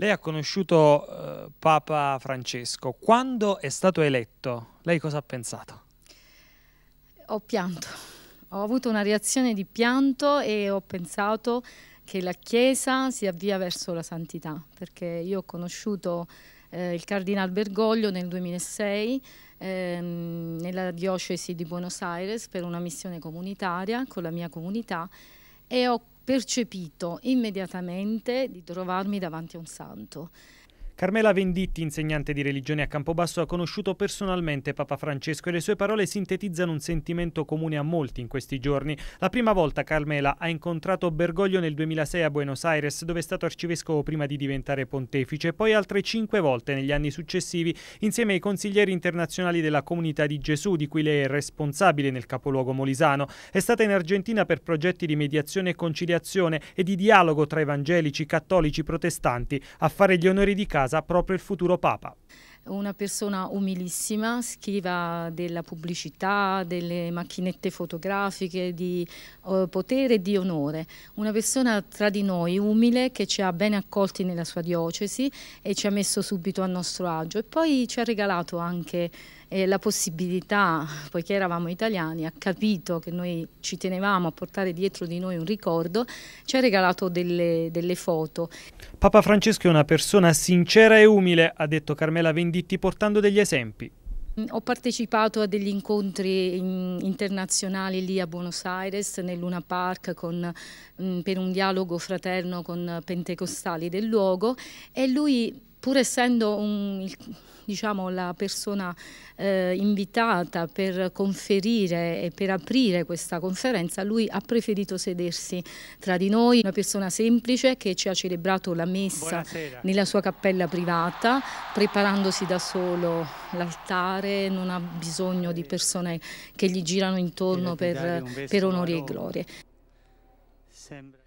Lei ha conosciuto eh, Papa Francesco. Quando è stato eletto, lei cosa ha pensato? Ho pianto. Ho avuto una reazione di pianto e ho pensato che la Chiesa si avvia verso la santità, perché io ho conosciuto eh, il Cardinal Bergoglio nel 2006 ehm, nella diocesi di Buenos Aires per una missione comunitaria con la mia comunità e ho percepito immediatamente di trovarmi davanti a un santo. Carmela Venditti, insegnante di religione a Campobasso, ha conosciuto personalmente Papa Francesco e le sue parole sintetizzano un sentimento comune a molti in questi giorni. La prima volta Carmela ha incontrato Bergoglio nel 2006 a Buenos Aires, dove è stato arcivescovo prima di diventare pontefice, poi altre cinque volte negli anni successivi insieme ai consiglieri internazionali della Comunità di Gesù, di cui lei è responsabile nel capoluogo molisano. È stata in Argentina per progetti di mediazione e conciliazione e di dialogo tra evangelici, cattolici, protestanti. A fare gli onori di casa casa proprio il futuro Papa una persona umilissima, schiva della pubblicità, delle macchinette fotografiche, di eh, potere e di onore. Una persona tra di noi umile che ci ha ben accolti nella sua diocesi e ci ha messo subito a nostro agio e poi ci ha regalato anche eh, la possibilità, poiché eravamo italiani, ha capito che noi ci tenevamo a portare dietro di noi un ricordo, ci ha regalato delle, delle foto. Papa Francesco è una persona sincera e umile, ha detto Carmela Vendini Venditti portando degli esempi. Mm, ho partecipato a degli incontri in, internazionali lì a Buenos Aires, nel Luna Park, con, mm, per un dialogo fraterno con pentecostali del luogo e lui pur essendo un, diciamo, la persona eh, invitata per conferire e per aprire questa conferenza, lui ha preferito sedersi tra di noi, una persona semplice che ci ha celebrato la messa Buonasera. nella sua cappella privata, preparandosi da solo l'altare, non ha bisogno di persone che gli girano intorno per, per onori e glorie. Sembra...